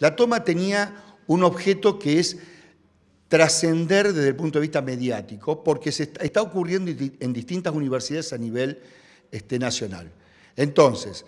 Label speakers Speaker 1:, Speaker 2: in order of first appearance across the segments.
Speaker 1: La toma tenía un objeto que es trascender desde el punto de vista mediático, porque se está ocurriendo en distintas universidades a nivel este, nacional. Entonces,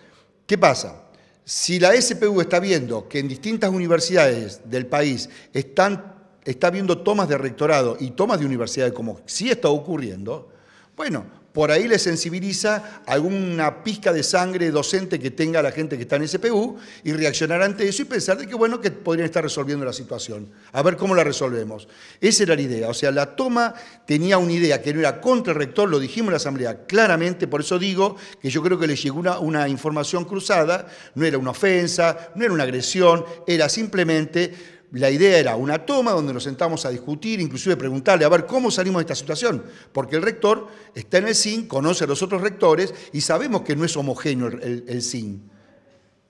Speaker 1: ¿qué pasa? Si la SPU está viendo que en distintas universidades del país están, está viendo tomas de rectorado y tomas de universidades como sí está ocurriendo, bueno, por ahí le sensibiliza alguna pizca de sangre docente que tenga la gente que está en SPU y reaccionar ante eso y pensar de que bueno, que podrían estar resolviendo la situación. A ver cómo la resolvemos. Esa era la idea. O sea, la toma tenía una idea que no era contra el rector, lo dijimos en la asamblea claramente, por eso digo que yo creo que le llegó una información cruzada, no era una ofensa, no era una agresión, era simplemente la idea era una toma donde nos sentamos a discutir, inclusive preguntarle a ver cómo salimos de esta situación, porque el rector está en el SIN, conoce a los otros rectores y sabemos que no es homogéneo el, SIN.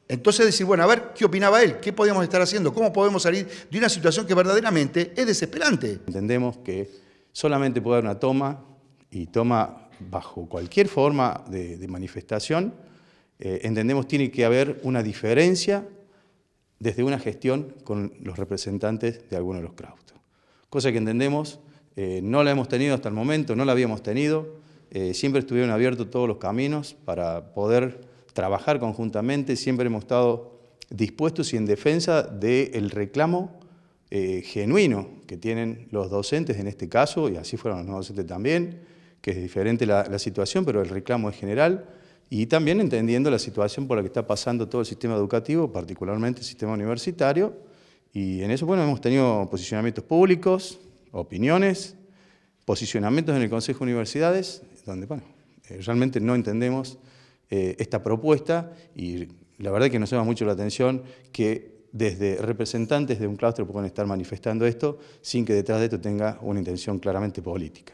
Speaker 1: Entonces decir, bueno, a ver qué opinaba él, qué podíamos estar haciendo, cómo podemos salir de una situación que verdaderamente es desesperante. Entendemos que
Speaker 2: solamente puede haber una toma y toma bajo cualquier forma de, manifestación, Entendemos eh, entendemos tiene que haber una diferencia desde una gestión con los representantes de algunos de los claustros. Cosa que entendemos, eh, no la hemos tenido hasta el momento, no la habíamos tenido, eh, siempre estuvieron abiertos todos los caminos para poder trabajar conjuntamente, siempre hemos estado dispuestos y en defensa del reclamo eh, genuino que tienen los docentes en este caso, y así fueron los docentes también, que es diferente la situación, pero el reclamo es general, y también entendiendo la situación por la que está pasando todo el sistema educativo, particularmente el sistema universitario, y en eso, bueno, hemos tenido posicionamientos públicos, opiniones, posicionamientos en el Consejo de Universidades, donde, bueno, eh, realmente no entendemos eh, esta propuesta y la verdad que nos llama mucho la atención que desde representantes de un claustro pueden estar manifestando esto sin que detrás de esto tenga una intención claramente política.